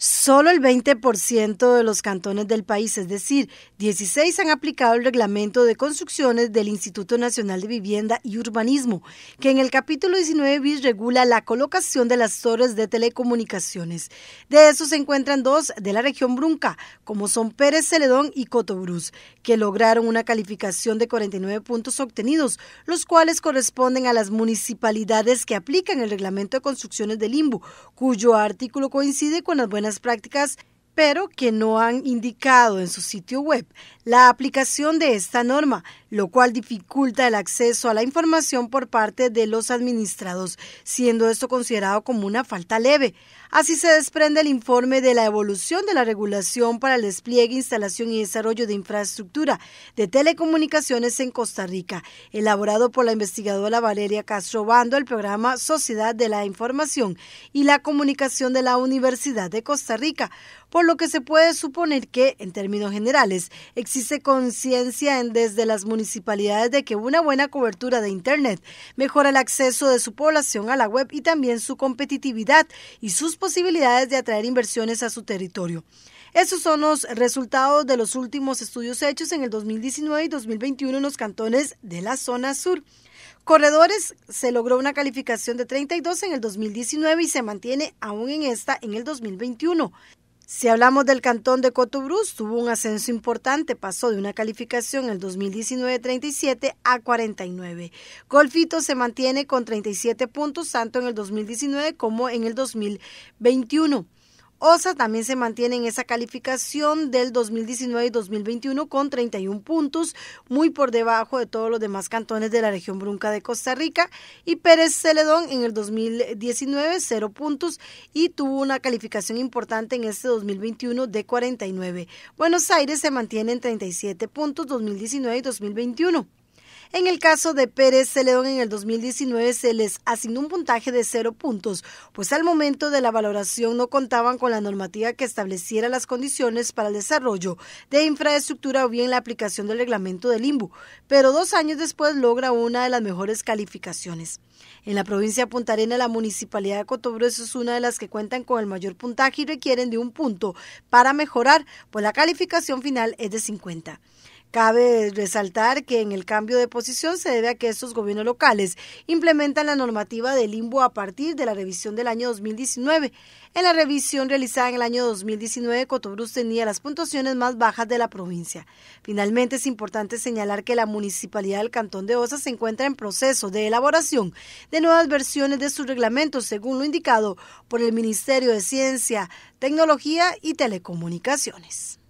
Solo el 20% de los cantones del país, es decir, 16 han aplicado el reglamento de construcciones del Instituto Nacional de Vivienda y Urbanismo, que en el capítulo 19 bis regula la colocación de las torres de telecomunicaciones. De esos se encuentran dos de la región Brunca, como son Pérez Celedón y Cotobruz, que lograron una calificación de 49 puntos obtenidos, los cuales corresponden a las municipalidades que aplican el reglamento de construcciones del IMBU, cuyo artículo coincide con las buenas prácticas, pero que no han indicado en su sitio web la aplicación de esta norma, lo cual dificulta el acceso a la información por parte de los administrados, siendo esto considerado como una falta leve. Así se desprende el informe de la evolución de la regulación para el despliegue, instalación y desarrollo de infraestructura de telecomunicaciones en Costa Rica, elaborado por la investigadora Valeria Castro Bando, el programa Sociedad de la Información y la Comunicación de la Universidad de Costa Rica, por lo que se puede suponer que, en términos generales, existe existe conciencia desde las municipalidades de que una buena cobertura de Internet mejora el acceso de su población a la web y también su competitividad y sus posibilidades de atraer inversiones a su territorio. Esos son los resultados de los últimos estudios hechos en el 2019 y 2021 en los cantones de la zona sur. Corredores se logró una calificación de 32 en el 2019 y se mantiene aún en esta en el 2021. Si hablamos del cantón de Cotobruz, tuvo un ascenso importante, pasó de una calificación en el 2019-37 a 49. Golfito se mantiene con 37 puntos tanto en el 2019 como en el 2021. OSA también se mantiene en esa calificación del 2019 y 2021 con 31 puntos, muy por debajo de todos los demás cantones de la región brunca de Costa Rica. Y Pérez Celedón en el 2019, 0 puntos y tuvo una calificación importante en este 2021 de 49. Buenos Aires se mantiene en 37 puntos 2019 y 2021. En el caso de Pérez Celedón en el 2019 se les asignó un puntaje de cero puntos, pues al momento de la valoración no contaban con la normativa que estableciera las condiciones para el desarrollo de infraestructura o bien la aplicación del reglamento del IMBU, pero dos años después logra una de las mejores calificaciones. En la provincia de Punta Arena, la municipalidad de Cotobro es una de las que cuentan con el mayor puntaje y requieren de un punto para mejorar, pues la calificación final es de 50. Cabe resaltar que en el cambio de posición se debe a que estos gobiernos locales implementan la normativa de limbo a partir de la revisión del año 2019. En la revisión realizada en el año 2019, Cotobruz tenía las puntuaciones más bajas de la provincia. Finalmente, es importante señalar que la municipalidad del Cantón de Osa se encuentra en proceso de elaboración de nuevas versiones de sus reglamentos, según lo indicado por el Ministerio de Ciencia, Tecnología y Telecomunicaciones.